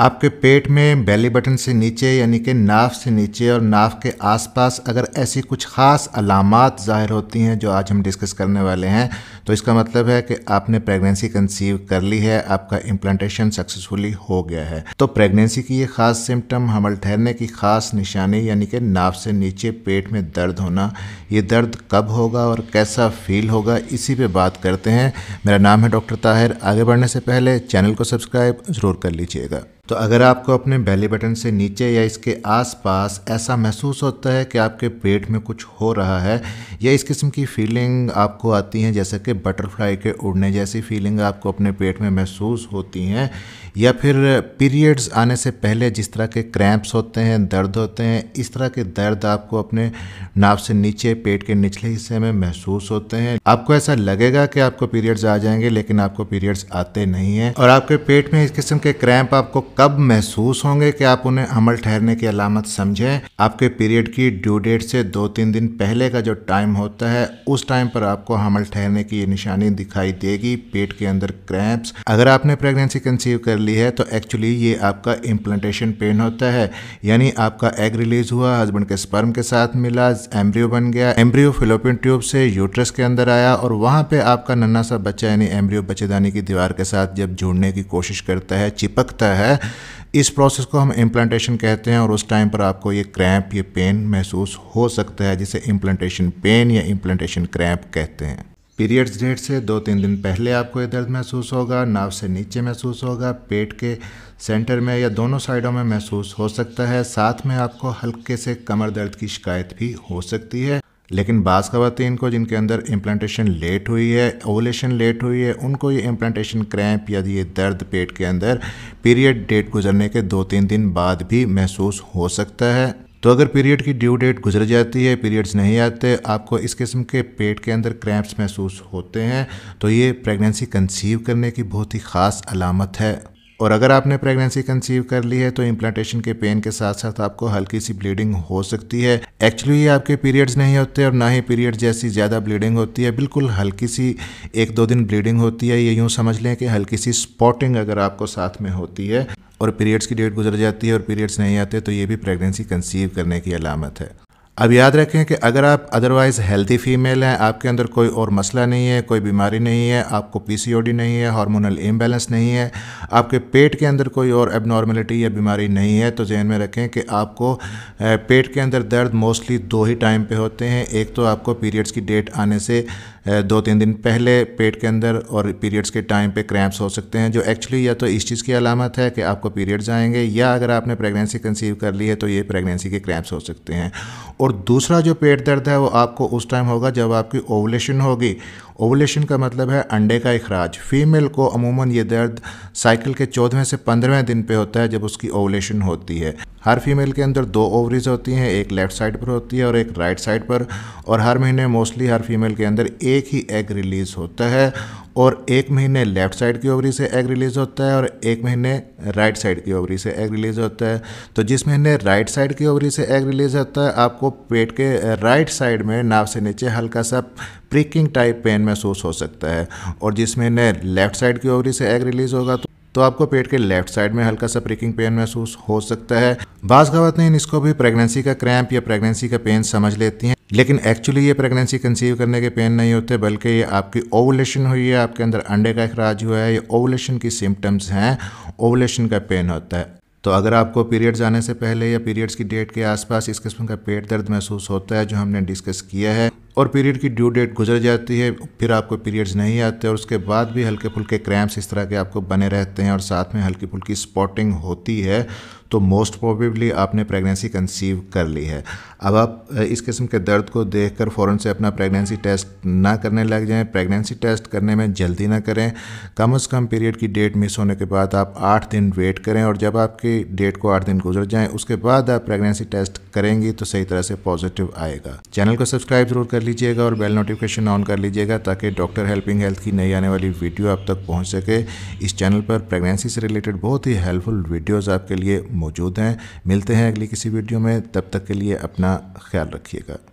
आपके पेट में belly button से नीचे यानी कि नाफ से नीचे और नाफ के आसपास अगर ऐसी कुछ ख़ास अलामत ज़ाहिर होती हैं जो आज हम डिस्कस करने वाले हैं तो इसका मतलब है कि आपने प्रेगनेंसी कंसीव कर ली है आपका इम्प्लांटेशन सक्सेसफुली हो गया है तो प्रेगनेंसी की ये ख़ास सिम्टम हमल ठहरने की ख़ास निशानी यानी कि नाफ से नीचे पेट में दर्द होना ये दर्द कब होगा और कैसा फील होगा इसी पर बात करते हैं मेरा नाम है डॉक्टर ताहिर आगे बढ़ने से पहले चैनल को सब्सक्राइब ज़रूर कर लीजिएगा तो अगर आपको अपने बेली बटन से नीचे या इसके आसपास ऐसा महसूस होता है कि आपके पेट में कुछ हो रहा है या इस किस्म की फीलिंग आपको आती हैं जैसे कि बटरफ्लाई के उड़ने जैसी फीलिंग आपको अपने पेट में महसूस होती हैं या फिर पीरियड्स आने से पहले जिस तरह के क्रैम्प्स होते हैं दर्द होते हैं इस तरह के दर्द आपको अपने नाव से नीचे पेट के निचले हिस्से में महसूस होते हैं आपको ऐसा लगेगा कि आपको पीरियड्स आ जाएंगे लेकिन आपको पीरियड्स आते नहीं हैं और आपके पेट में इस किस्म के क्रैम्प आपको कब महसूस होंगे कि आप उन्हें हमल ठहरने की अलामत समझें आपके पीरियड की ड्यू डेट से दो तीन दिन पहले का जो टाइम होता है उस टाइम पर आपको हमल ठहरने की ये निशानी दिखाई देगी पेट के अंदर क्रैम्प्स अगर आपने प्रेगनेंसी कंसीव कर ली है तो एक्चुअली ये आपका इम्प्लांटेशन पेन होता है यानी आपका एग रिलीज हुआ हस्बैंड के स्पर्म के साथ मिला एम्ब्रियो बन गया एम्ब्रियो फिलोपिन ट्यूब से यूट्रस के अंदर आया और वहां पे आपका नन्ना सा बच्चा यानी एम्ब्रियो बच्चेदानी की दीवार के साथ जब जुड़ने की कोशिश करता है चिपकता है इस प्रोसेस को हम इम्प्लांटेशन कहते हैं और उस टाइम पर आपको ये क्रैम्प ये पेन महसूस हो सकता है जिसे इम्प्लांटेशन पेन या इम्प्लांटेशन क्रैम्प कहते हैं पीरियड्स डेट से दो तीन दिन पहले आपको ये दर्द महसूस होगा नाव से नीचे महसूस होगा पेट के सेंटर में या दोनों साइडों में महसूस हो सकता है साथ में आपको हल्के से कमर दर्द की शिकायत भी हो सकती है लेकिन बाज़ खातन को जिनके अंदर इम्प्लांटेशन लेट हुई है ओवलेशन लेट हुई है उनको ये इम्प्लांटेशन क्रैम्प या ये दर्द पेट के अंदर पीरियड डेट गुजरने के दो तीन दिन बाद भी महसूस हो सकता है तो अगर पीरियड की ड्यू डेट गुजर जाती है पीरियड्स नहीं आते आपको इस किस्म के पेट के अंदर क्रैम्प्स महसूस होते हैं तो ये प्रेगनेंसी कंसीव करने की बहुत ही ख़ास अलामत है और अगर आपने प्रेगनेंसी कंसीव कर ली है तो इम्प्लांटेशन के पेन के साथ साथ आपको हल्की सी ब्लीडिंग हो सकती है एक्चुअली ये आपके पीरियड्स नहीं होते और ना ही पीरियड जैसी ज़्यादा ब्लीडिंग होती है बिल्कुल हल्की सी एक दो दिन ब्लीडिंग होती है ये यूँ समझ लें कि हल्की सी स्पॉटिंग अगर आपको साथ में होती है और पीरियड्स की डेट गुजर जाती है और पीरियड्स नहीं आते तो ये भी प्रेगनेंसी कंसीव करने की अलामत है अब याद रखें कि अगर आप अदरवाइज़ हेल्दी फीमेल हैं आपके अंदर कोई और मसला नहीं है कोई बीमारी नहीं है आपको पीसीओडी नहीं है हार्मोनल इम्बेलेंस नहीं है आपके पेट के अंदर कोई और एबनॉर्मेलिटी या बीमारी नहीं है तो जहन में रखें कि आपको पेट के अंदर दर्द मोस्टली दो ही टाइम पे होते हैं एक तो आपको पीरियड्स की डेट आने से दो तीन दिन पहले पेट के अंदर और पीरियड्स के टाइम पे क्रैम्प्स हो सकते हैं जो एक्चुअली या तो इस चीज़ की अलामत है कि आपको पीरियड्स आएंगे या अगर आपने प्रेगनेंसी कंसीव कर ली है तो ये प्रेगनेंसी के क्रैम्प्स हो सकते हैं और और दूसरा जो पेट दर्द है वो आपको उस टाइम होगा जब आपकी ओवलेशन होगी ओवलेशन का मतलब है अंडे का अखराज फीमेल को अमूमन ये दर्द साइकिल के चौदहवें से पंद्रहवें दिन पे होता है जब उसकी ओवलेशन होती है हर फीमेल के अंदर दो ओवरीज होती हैं एक लेफ्ट साइड पर होती है और एक राइट साइड पर और हर महीने मोस्टली हर फीमेल के अंदर एक ही एग रिलीज़ होता है और एक महीने लेफ़्ट साइड की ओवरी से एग रिलीज़ होता है और एक महीने राइट साइड की ओवरी से एग रिलीज़ होता है तो जिस महीने राइट साइड की ओवरी से एग रिलीज़ होता है आपको पेट के राइट साइड में नाव से नीचे हल्का सा प्रिकिंग टाइप पेन में महसूस हो सकता है और जिसमें न लेफ्ट साइड की ओवरी से एग रिलीज होगा तो तो आपको पेट के लेफ्ट साइड में हल्का सा प्रिकिंग पेन महसूस हो सकता है बाज खातन इसको भी प्रेगनेंसी का क्रैम्प या प्रेगनेंसी का पेन समझ लेती हैं लेकिन एक्चुअली ये प्रेगनेंसी कंसीव करने के पेन नहीं होते बल्कि ये आपकी ओवलेशन हुई है आपके अंदर अंडे का अखराज हुआ है ये ओवलेशन की सिम्टम्स हैं ओवलेशन का पेन होता है तो अगर आपको पीरियड्स आने से पहले या पीरियड्स की डेट के आसपास इस किस्म का पेट दर्द महसूस होता है जो हमने डिस्कस किया है और पीरियड की ड्यू डेट गुजर जाती है फिर आपको पीरियड्स नहीं आते और उसके बाद भी हल्के फुल्के क्रैम्प्स इस तरह के आपको बने रहते हैं और साथ में हल्की फुल्की स्पॉटिंग होती है तो मोस्ट प्रोबेबली आपने प्रेगनेंसी कंसीव कर ली है अब आप इस किस्म के दर्द को देख कर फ़ौरन से अपना प्रेगनेंसी टेस्ट ना करने लग जाएं प्रेगनेंसी टेस्ट करने में जल्दी ना करें कम अज़ कम पीरियड की डेट मिस होने के बाद आप आठ दिन वेट करें और जब आपकी डेट को आठ दिन गुजर जाएँ उसके बाद आप प्रेगनेंसी टेस्ट करेंगी तो सही तरह से पॉजिटिव आएगा चैनल को सब्सक्राइब जरूर कर कर लीजिएगा और बेल नोटिफिकेशन ऑन कर लीजिएगा ताकि डॉक्टर हेल्पिंग हेल्थ की नई आने वाली वीडियो आप तक पहुंच सके इस चैनल पर प्रेगनेंसी से रिलेटेड बहुत ही हेल्पफुल वीडियोज आपके लिए मौजूद हैं मिलते हैं अगली किसी वीडियो में तब तक के लिए अपना ख्याल रखिएगा